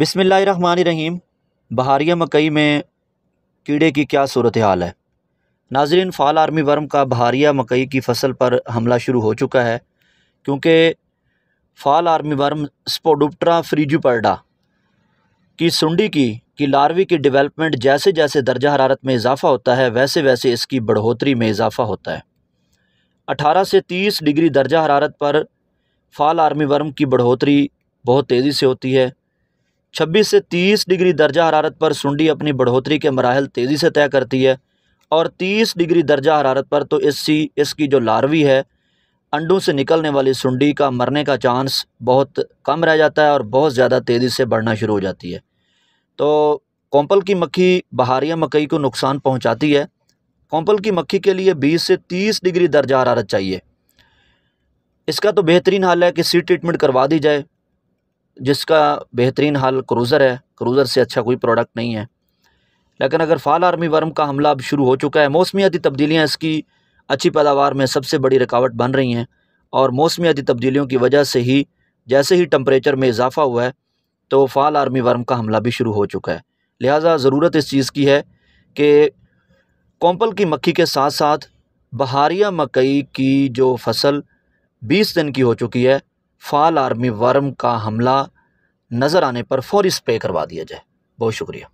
बिसमीम बहारिया मकई में कीड़े की क्या सूरत हाल है नाजरीन फाल आर्मी वर्म का बहारिया मकई की फसल पर हमला शुरू हो चुका है क्योंकि फाल आर्मी वर्म स्पोडुप्ट्रा फ्रीजुपर्डा की सुंडी की कि लार्वी की डेवलपमेंट जैसे जैसे दर्जा हरारत में इजाफ़ा होता है वैसे वैसे इसकी बढ़ोतरी में इजाफ़ा होता है अठारह से तीस डिग्री दर्जा हरारत पर फाल आर्मी वर्म की बढ़ोतरी बहुत तेज़ी से होती है 26 से 30 डिग्री दर्जा हरारत पर सुंडी अपनी बढ़ोतरी के मराहल तेज़ी से तय करती है और 30 डिग्री दर्जा हरारत पर तो इसी इसकी जो लारवी है अंडों से निकलने वाली सुंडी का मरने का चांस बहुत कम रह जाता है और बहुत ज़्यादा तेज़ी से बढ़ना शुरू हो जाती है तो कॉम्पल की मक्खी बहारिया मकई को नुकसान पहुंचाती है कॉम्पल की मक्खी के लिए 20 से 30 डिग्री दर्जा हरारत चाहिए इसका तो बेहतरीन हाल है कि सी ट्रीटमेंट करवा दी जाए जिसका बेहतरीन हाल क्रूज़र है क्रूज़र से अच्छा कोई प्रोडक्ट नहीं है लेकिन अगर फाल आर्मी वर्म का हमला अब शुरू हो चुका है मौसमियाती तब्दीलियाँ इसकी अच्छी पैदावार में सबसे बड़ी रुकावट बन रही हैं और मौसमियाती तब्दीलियों की वजह से ही जैसे ही टम्परेचर में इजाफा हुआ है तो फाल आर्मी वर्म का हमला भी शुरू हो चुका है लिहाजा ज़रूरत इस चीज़ की है कि कॉम्पल की मक्खी के साथ साथ बहारिया मकई की जो फसल बीस दिन की हो चुकी है फाल आर्मी वर्म का हमला नज़र आने पर फौरी स्प्रे करवा दिया जाए बहुत शुक्रिया